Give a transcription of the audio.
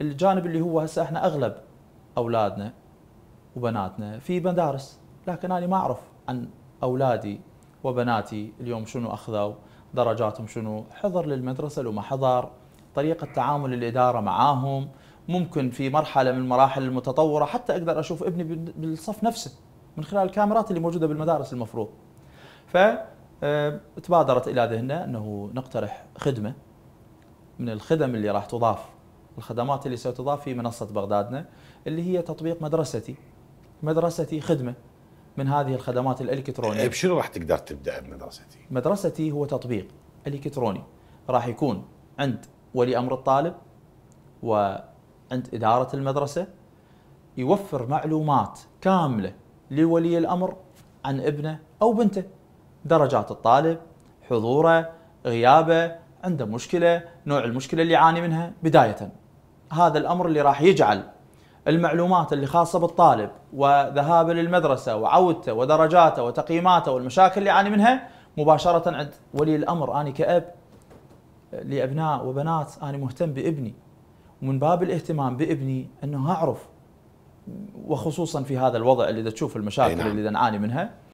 الجانب اللي هو هسه احنا اغلب اولادنا وبناتنا في مدارس لكن انا ما اعرف عن اولادي وبناتي اليوم شنو اخذوا درجاتهم شنو حضر للمدرسه لو ما حضر طريقه تعامل الاداره معاهم ممكن في مرحله من المراحل المتطوره حتى اقدر اشوف ابني بالصف نفسه من خلال الكاميرات اللي موجوده بالمدارس المفروض ف آه، تبادرت الى ذهننا انه نقترح خدمه من الخدم اللي راح تضاف الخدمات اللي ستضاف في منصة بغدادنا اللي هي تطبيق مدرستي مدرستي خدمة من هذه الخدمات الإلكترونية إيه، بشنو راح تقدر تبدأ بمدرستي؟ مدرستي هو تطبيق إلكتروني راح يكون عند ولي أمر الطالب وعند إدارة المدرسة يوفر معلومات كاملة لولي الأمر عن ابنه أو بنته درجات الطالب حضوره غيابه عنده مشكلة نوع المشكلة اللي يعاني منها بداية هذا الامر اللي راح يجعل المعلومات اللي خاصه بالطالب وذهابه للمدرسه وعودته ودرجاته وتقييماته والمشاكل اللي يعاني منها مباشره عند ولي الامر انا كاب لابناء وبنات انا مهتم بابني ومن باب الاهتمام بابني انه اعرف وخصوصا في هذا الوضع اللي تشوف المشاكل نعم. اللي نعاني منها